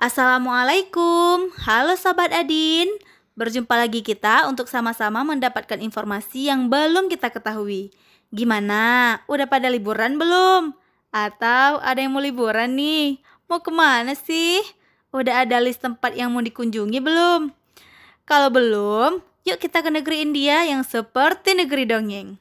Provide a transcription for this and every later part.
Assalamualaikum, halo Sobat Adin. Berjumpa lagi kita untuk sama-sama mendapatkan informasi yang belum kita ketahui. Gimana? Udah pada liburan belum? Atau ada yang mau liburan nih? Mau kemana sih? Udah ada list tempat yang mau dikunjungi belum? Kalau belum, yuk kita ke negeri India yang seperti negeri dongeng.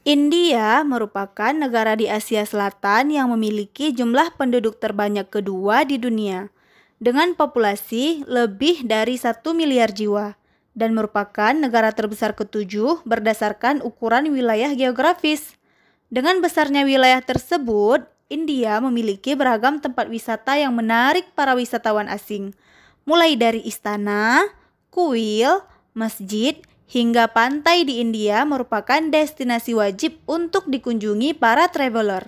India merupakan negara di Asia Selatan yang memiliki jumlah penduduk terbanyak kedua di dunia, dengan populasi lebih dari satu miliar jiwa, dan merupakan negara terbesar ketujuh berdasarkan ukuran wilayah geografis. Dengan besarnya wilayah tersebut, India memiliki beragam tempat wisata yang menarik para wisatawan asing, mulai dari istana, kuil, masjid, hingga pantai di India merupakan destinasi wajib untuk dikunjungi para traveler.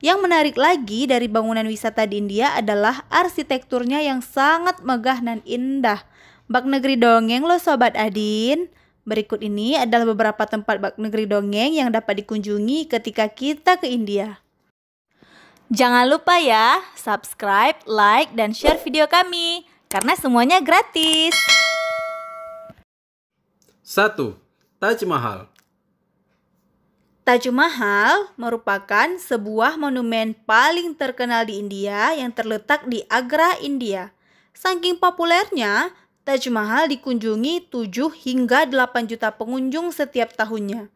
Yang menarik lagi dari bangunan wisata di India adalah arsitekturnya yang sangat megah dan indah. Bak negeri dongeng lo Sobat Adin. Berikut ini adalah beberapa tempat bak negeri dongeng yang dapat dikunjungi ketika kita ke India. Jangan lupa ya, subscribe, like, dan share video kami. Karena semuanya gratis. 1. Taj Mahal Taj Mahal merupakan sebuah monumen paling terkenal di India yang terletak di Agra, India. Saking populernya, Taj Mahal dikunjungi 7 hingga 8 juta pengunjung setiap tahunnya.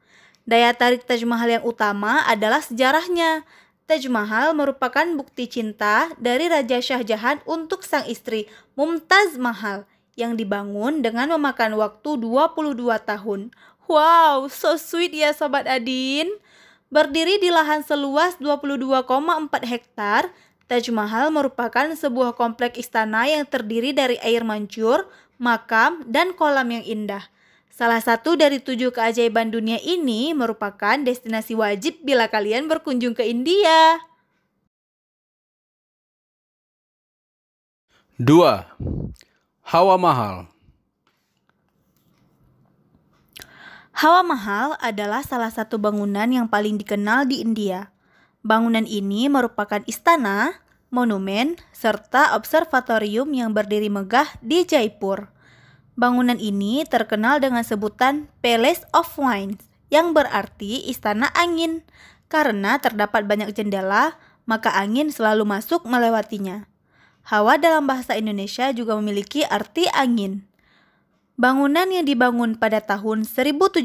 Daya tarik Taj Mahal yang utama adalah sejarahnya. Taj Mahal merupakan bukti cinta dari Raja Shah Jahan untuk sang istri Mumtaz Mahal – yang dibangun dengan memakan waktu 22 tahun. Wow, so sweet ya Sobat Adin. Berdiri di lahan seluas 22,4 hektar, Taj Mahal merupakan sebuah kompleks istana yang terdiri dari air mancur, makam, dan kolam yang indah. Salah satu dari tujuh keajaiban dunia ini merupakan destinasi wajib bila kalian berkunjung ke India. 2. Hawa mahal. Hawa mahal adalah salah satu bangunan yang paling dikenal di India. Bangunan ini merupakan istana, monumen, serta observatorium yang berdiri megah di Jaipur. Bangunan ini terkenal dengan sebutan Palace of Wines, yang berarti istana angin. Karena terdapat banyak jendela, maka angin selalu masuk melewatinya. Hawa dalam bahasa Indonesia juga memiliki arti angin. Bangunan yang dibangun pada tahun 1799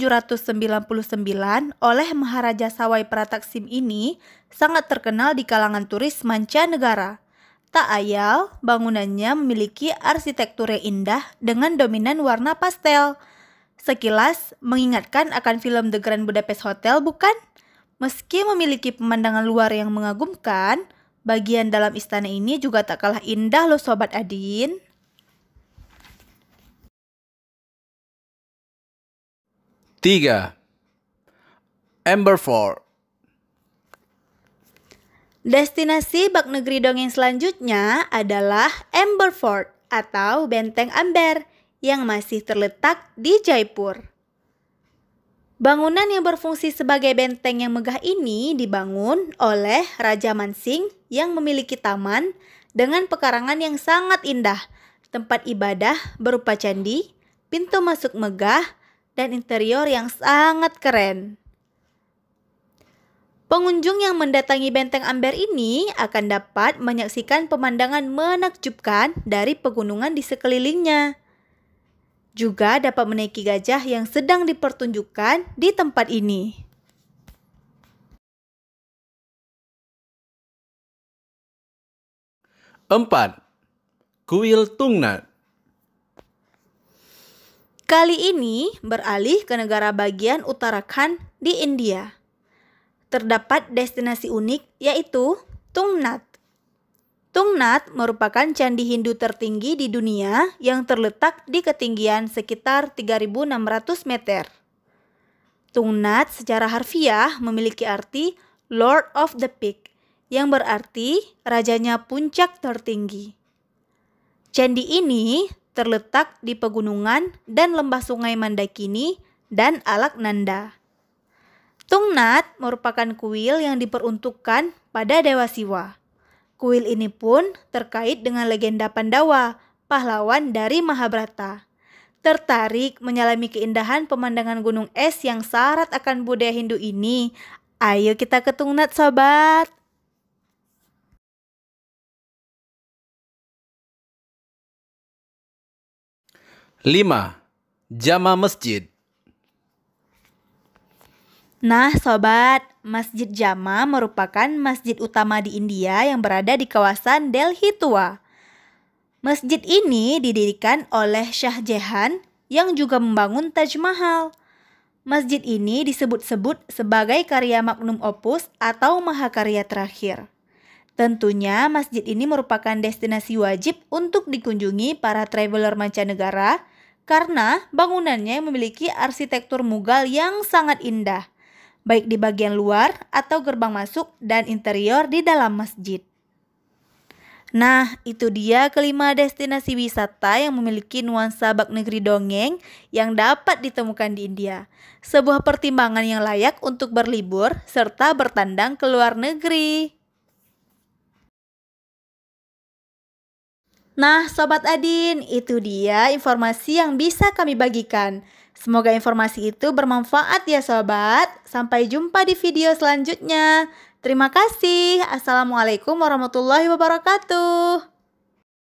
oleh Maharaja Sawai Prataksim ini sangat terkenal di kalangan turis mancanegara. Tak ayal, bangunannya memiliki arsitektur yang indah dengan dominan warna pastel. Sekilas mengingatkan akan film The Grand Budapest Hotel, bukan? Meski memiliki pemandangan luar yang mengagumkan, Bagian dalam istana ini juga tak kalah indah loh Sobat Adin. Tiga. Amber Fort Destinasi bak negeri dongeng selanjutnya adalah Amber Fort atau Benteng Amber yang masih terletak di Jaipur. Bangunan yang berfungsi sebagai benteng yang megah ini dibangun oleh Raja Mansing yang memiliki taman dengan pekarangan yang sangat indah, tempat ibadah berupa candi, pintu masuk megah, dan interior yang sangat keren. Pengunjung yang mendatangi Benteng Amber ini akan dapat menyaksikan pemandangan menakjubkan dari pegunungan di sekelilingnya. Juga dapat menaiki gajah yang sedang dipertunjukkan di tempat ini. Empat, kuil Tungnat. Kali ini beralih ke negara bagian utara Khan di India. Terdapat destinasi unik yaitu Tungnat. Tungnat merupakan candi Hindu tertinggi di dunia yang terletak di ketinggian sekitar 3.600 meter. Tungnat secara harfiah memiliki arti Lord of the Peak yang berarti rajanya puncak tertinggi. Candi ini terletak di pegunungan dan lembah sungai Mandakini dan Alak Nanda. Tungnat merupakan kuil yang diperuntukkan pada Dewa Siwa. Kuil ini pun terkait dengan legenda Pandawa, pahlawan dari Mahabharata. Tertarik menyelami keindahan pemandangan gunung es yang syarat akan budaya Hindu ini? Ayo kita ke Tungnat sobat! Lima, Jama Masjid Nah, sobat, Masjid Jama merupakan masjid utama di India yang berada di kawasan Delhi Tua. Masjid ini didirikan oleh Shah Jahan yang juga membangun Taj Mahal. Masjid ini disebut-sebut sebagai karya magnum opus atau mahakarya terakhir. Tentunya masjid ini merupakan destinasi wajib untuk dikunjungi para traveler mancanegara karena bangunannya memiliki arsitektur mugal yang sangat indah – baik di bagian luar atau gerbang masuk dan interior di dalam masjid. Nah, itu dia kelima destinasi wisata yang memiliki nuansa bak negeri dongeng yang dapat ditemukan di India. Sebuah pertimbangan yang layak untuk berlibur serta bertandang ke luar negeri. Nah, Sobat Adin, itu dia informasi yang bisa kami bagikan. Semoga informasi itu bermanfaat ya Sobat. Sampai jumpa di video selanjutnya. Terima kasih. Assalamualaikum warahmatullahi wabarakatuh.